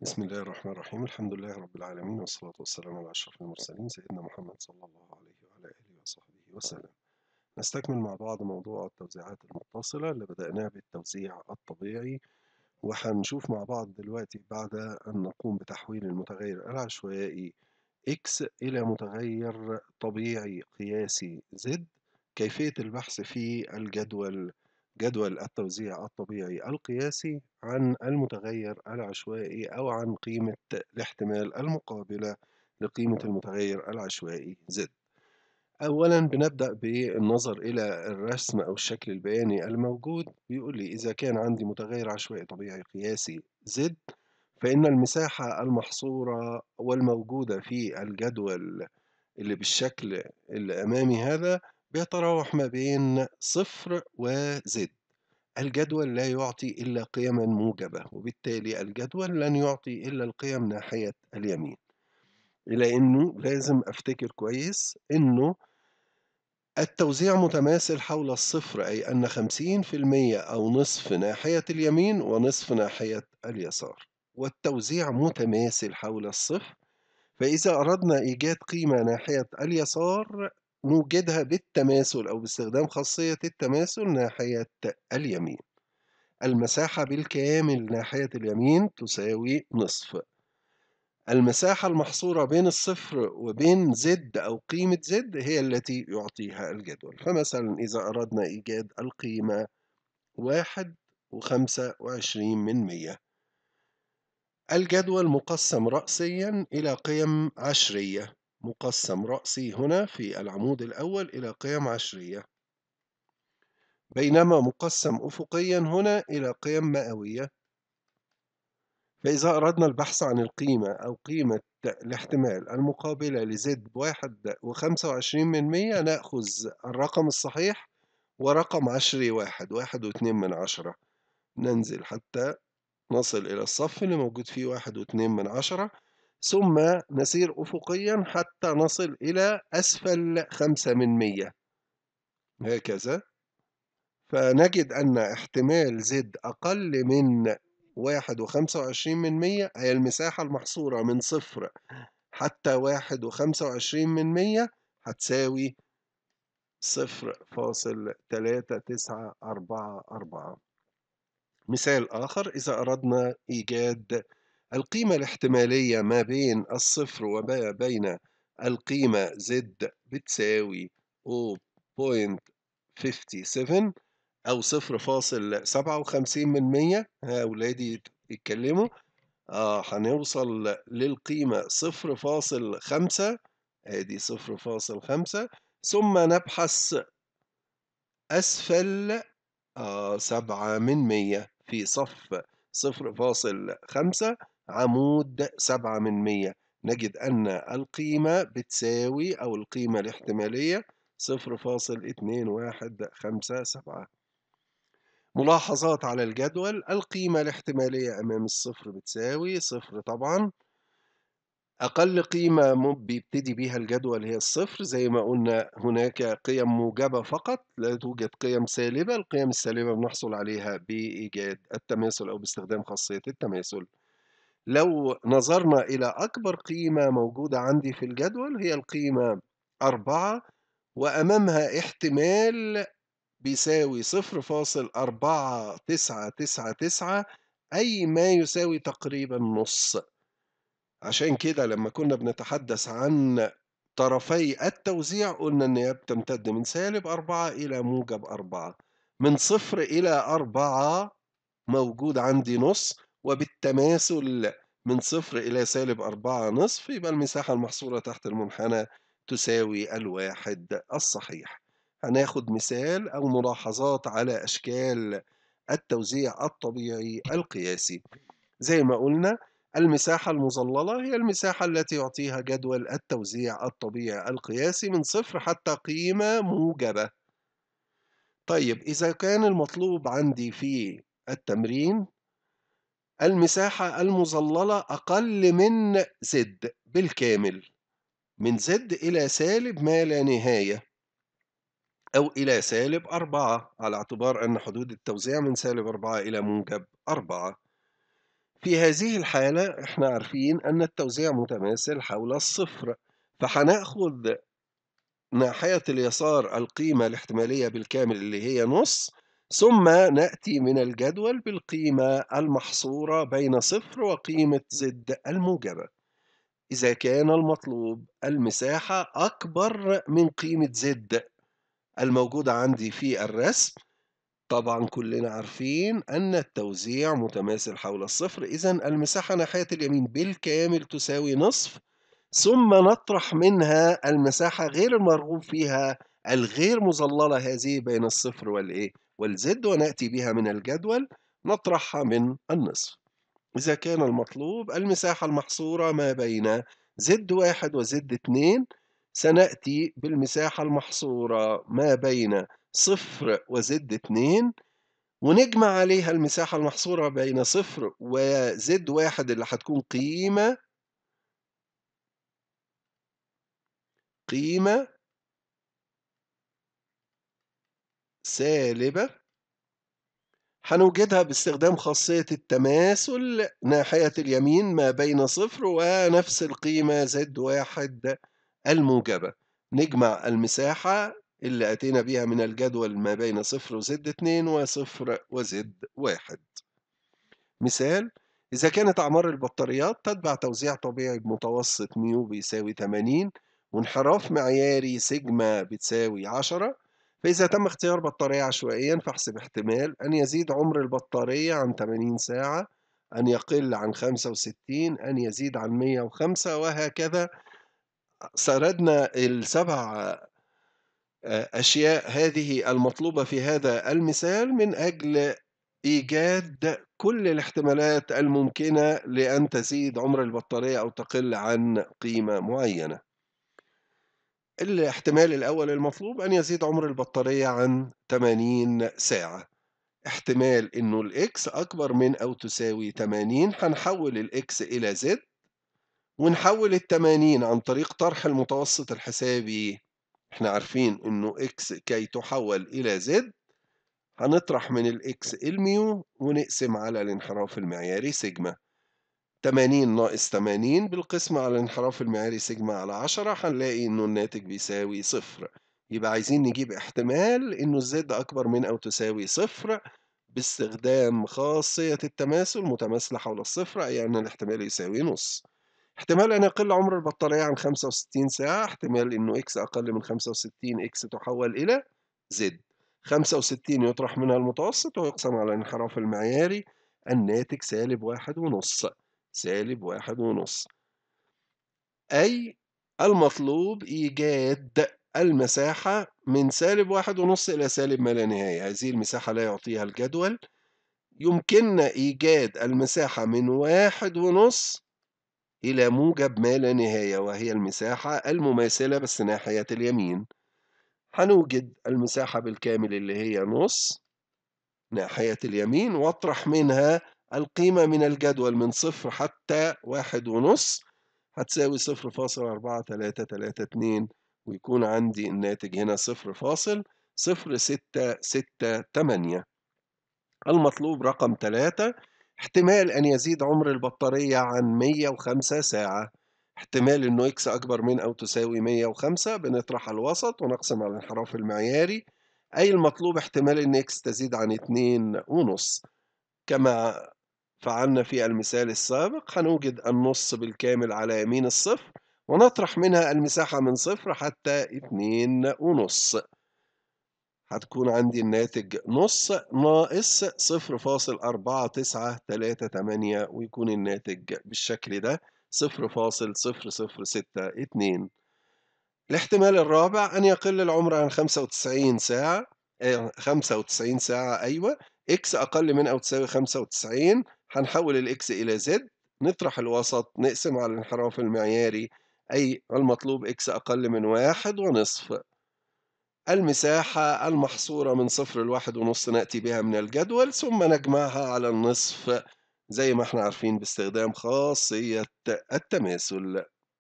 بسم الله الرحمن الرحيم الحمد لله رب العالمين والصلاة والسلام على أشرف المرسلين سيدنا محمد صلى الله عليه وعلى آله وصحبه وسلم نستكمل مع بعض موضوع التوزيعات المتصلة اللي بدأناه بالتوزيع الطبيعي وهنشوف مع بعض دلوقتي بعد أن نقوم بتحويل المتغير العشوائي x إلى متغير طبيعي قياسي z كيفية البحث في الجدول جدول التوزيع الطبيعي القياسي عن المتغير العشوائي أو عن قيمة الاحتمال المقابلة لقيمة المتغير العشوائي Z أولا بنبدأ بالنظر إلى الرسم أو الشكل البياني الموجود بيقول لي إذا كان عندي متغير عشوائي طبيعي قياسي Z فإن المساحة المحصورة والموجودة في الجدول اللي بالشكل اللي أمامي هذا بيتراوح ما بين صفر وزد الجدول لا يعطي إلا قيما موجبة وبالتالي الجدول لن يعطي إلا القيم ناحية اليمين إلى أنه لازم أفتكر كويس أنه التوزيع متماثل حول الصفر أي أن 50% أو نصف ناحية اليمين ونصف ناحية اليسار والتوزيع متماثل حول الصفر فإذا أردنا إيجاد قيمة ناحية اليسار نوجدها بالتماثل أو باستخدام خاصية التماثل ناحية اليمين المساحة بالكامل ناحية اليمين تساوي نصف المساحة المحصورة بين الصفر وبين زد أو قيمة زد هي التي يعطيها الجدول فمثلا إذا أردنا إيجاد القيمة واحد وخمسة وعشرين من مية الجدول مقسم رأسيا إلى قيم عشرية مقسم رأسي هنا في العمود الأول إلى قيم عشرية بينما مقسم أفقيا هنا إلى قيم مئوية فإذا أردنا البحث عن القيمة أو قيمة الاحتمال المقابلة لزد بواحد وخمسة وعشرين من مية نأخذ الرقم الصحيح ورقم عشري واحد واحد واتنين من عشرة ننزل حتى نصل إلى الصف اللي موجود فيه واحد واتنين من عشرة ثم نسير أفقيا حتى نصل إلى أسفل خمسة من مية هكذا فنجد أن احتمال زد أقل من واحد وخمسة وعشرين من مية هي المساحة المحصورة من صفر حتى واحد وخمسة وعشرين من مية هتساوي صفر فاصل تلاتة تسعة أربعة أربعة مثال آخر إذا أردنا إيجاد القيمة الاحتمالية ما بين الصفر وما بين القيمة زد بتساوي 0.57 أو 0.57 من 100 ها أولادي يتكلموا آه هنوصل للقيمة 0.5 ادي 0.5 ثم نبحث أسفل آه 7 من 100 في صف 0.5 عمود سبعة من مية نجد أن القيمة بتساوي أو القيمة الاحتمالية صفر فاصل اتنين واحد خمسة سبعة ملاحظات على الجدول القيمة الاحتمالية أمام الصفر بتساوي صفر طبعا أقل قيمة بيبتدي بيها الجدول هي الصفر زي ما قلنا هناك قيم موجبة فقط لا توجد قيم سالبة القيم السالبة بنحصل عليها بإيجاد التماثل أو باستخدام خاصية التماثل لو نظرنا إلى أكبر قيمة موجودة عندي في الجدول هي القيمة أربعة وأمامها احتمال بيساوي صفر فاصل أربعة تسعة تسعة تسعة أي ما يساوي تقريبا نص عشان كده لما كنا بنتحدث عن طرفي التوزيع قلنا إن هي بتمتد من سالب أربعة إلى موجب أربعة من صفر إلى أربعة موجود عندي نص وبالتماثل من صفر إلى سالب أربعة نصف يبقى المساحة المحصورة تحت المنحنى تساوي الواحد الصحيح هناخد مثال أو ملاحظات على أشكال التوزيع الطبيعي القياسي زي ما قلنا المساحة المظللة هي المساحة التي يعطيها جدول التوزيع الطبيعي القياسي من صفر حتى قيمة موجبة طيب إذا كان المطلوب عندي في التمرين المساحة المظللة أقل من زد بالكامل من زد إلى سالب ما لا نهاية أو إلى سالب أربعة على اعتبار أن حدود التوزيع من سالب أربعة إلى موجب أربعة في هذه الحالة احنا عارفين أن التوزيع متماثل حول الصفر فهناخد ناحية اليسار القيمة الاحتمالية بالكامل اللي هي نص ثم نأتي من الجدول بالقيمة المحصورة بين صفر وقيمة زد الموجبة إذا كان المطلوب المساحة أكبر من قيمة زد الموجودة عندي في الرسم طبعا كلنا عارفين أن التوزيع متماثل حول الصفر إذا المساحة ناحية اليمين بالكامل تساوي نصف ثم نطرح منها المساحة غير المرغوب فيها الغير مظللة هذه بين الصفر والإيه؟ والزد ونأتي بها من الجدول نطرحها من النصف إذا كان المطلوب المساحة المحصورة ما بين زد واحد وزد اتنين سنأتي بالمساحة المحصورة ما بين صفر وزد اتنين ونجمع عليها المساحة المحصورة بين صفر وزد واحد اللي هتكون قيمة قيمة سالبة هنوجدها باستخدام خاصية التماثل ناحية اليمين ما بين صفر ونفس القيمة زد واحد الموجبة نجمع المساحة اللي أتينا بها من الجدول ما بين صفر وزد اتنين وصفر وزد واحد مثال إذا كانت أعمار البطاريات تتبع توزيع طبيعي بمتوسط ميو بيساوي 80 وانحراف معياري سيجما بتساوي 10 فإذا تم اختيار بطارية عشوائيا فاحسب احتمال أن يزيد عمر البطارية عن 80 ساعة أن يقل عن 65 أن يزيد عن 105 وهكذا سردنا السبع آه، أشياء هذه المطلوبة في هذا المثال من أجل إيجاد كل الاحتمالات الممكنة لأن تزيد عمر البطارية أو تقل عن قيمة معينة الاحتمال الأول المطلوب أن يزيد عمر البطارية عن 80 ساعة احتمال إنه الإكس أكبر من أو تساوي 80 هنحول الإكس إلى زد ونحول ال 80 عن طريق طرح المتوسط الحسابي احنا عارفين انه اكس كي تحول الى زد هنطرح من الاكس الميو ونقسم على الانحراف المعياري سيجما 80 ناقص 80 بالقسمة على الانحراف المعياري سيجما على 10 هنلاقي إنه الناتج بيساوي صفر يبقى عايزين نجيب احتمال إنه الزد أكبر من أو تساوي صفر باستخدام خاصية التماثل متماثلة حول الصفر أي أن الاحتمال يساوي نص احتمال أن يقل عمر البطارية عن 65 ساعة احتمال إنه إكس أقل من 65 إكس تحول إلى زد 65 يطرح منها المتوسط ويقسم على الانحراف المعياري الناتج سالب واحد ونص سالب واحد ونص أي المطلوب إيجاد المساحة من سالب واحد ونص إلى سالب ما لا نهاية هذه المساحة لا يعطيها الجدول يمكننا إيجاد المساحة من واحد ونص إلى موجب ما لا نهاية وهي المساحة المماثلة بس ناحية اليمين هنوجد المساحة بالكامل اللي هي نص ناحية اليمين واطرح منها القيمة من الجدول من صفر حتى واحد ونص هتساوي صفر فاصل أربعة تلاتة تلاتة اتنين ويكون عندي الناتج هنا صفر فاصل صفر ستة ستة تمانية المطلوب رقم تلاتة احتمال أن يزيد عمر البطارية عن مية وخمسة ساعة احتمال انه اكس اكبر من او تساوي مية وخمسة بنطرح الوسط ونقسم على الانحراف المعياري اي المطلوب احتمال ان اكس تزيد عن اتنين ونص كما فعلنا في المثال السابق هنوجد النص بالكامل على يمين الصفر ونطرح منها المساحة من صفر حتى اتنين ونص هتكون عندي الناتج نص ناقص صفر فاصل أربعة تسعة تلاتة تمانية ويكون الناتج بالشكل ده صفر فاصل صفر صفر ستة اتنين الاحتمال الرابع أن يقل العمر عن خمسة وتسعين ساعة آه، خمسة وتسعين ساعة أيوة إكس أقل من أو تساوي خمسة وتسعين هنحول الإكس إلى زد نطرح الوسط نقسم على الانحراف المعياري أي المطلوب إكس أقل من واحد ونصف المساحة المحصورة من صفر لواحد ونص نأتي بها من الجدول ثم نجمعها على النصف زي ما احنا عارفين باستخدام خاصية التماثل